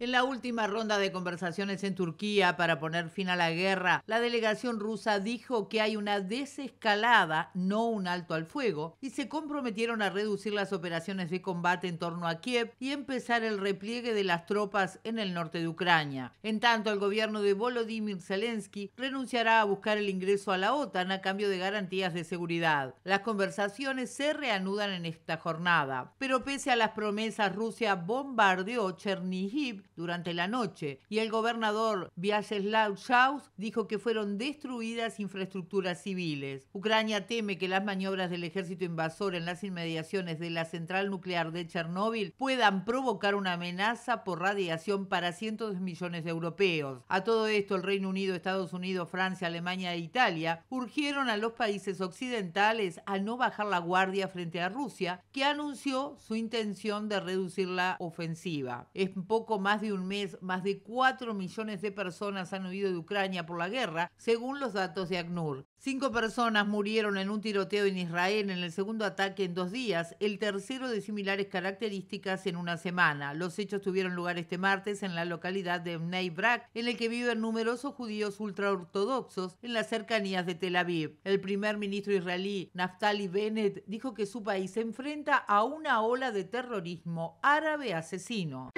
En la última ronda de conversaciones en Turquía para poner fin a la guerra, la delegación rusa dijo que hay una desescalada, no un alto al fuego, y se comprometieron a reducir las operaciones de combate en torno a Kiev y empezar el repliegue de las tropas en el norte de Ucrania. En tanto, el gobierno de Volodymyr Zelensky renunciará a buscar el ingreso a la OTAN a cambio de garantías de seguridad. Las conversaciones se reanudan en esta jornada, pero pese a las promesas, Rusia bombardeó Chernihiv durante la noche y el gobernador Vyacheslav Shaus dijo que fueron destruidas infraestructuras civiles. Ucrania teme que las maniobras del ejército invasor en las inmediaciones de la central nuclear de Chernóbil puedan provocar una amenaza por radiación para cientos de millones de europeos. A todo esto, el Reino Unido, Estados Unidos, Francia, Alemania e Italia urgieron a los países occidentales a no bajar la guardia frente a Rusia, que anunció su intención de reducir la ofensiva. Es poco más de un mes, más de cuatro millones de personas han huido de Ucrania por la guerra, según los datos de ACNUR. Cinco personas murieron en un tiroteo en Israel en el segundo ataque en dos días, el tercero de similares características en una semana. Los hechos tuvieron lugar este martes en la localidad de Mneivrak, en el que viven numerosos judíos ultraortodoxos en las cercanías de Tel Aviv. El primer ministro israelí Naftali Bennett dijo que su país se enfrenta a una ola de terrorismo árabe asesino.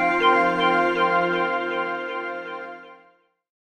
Música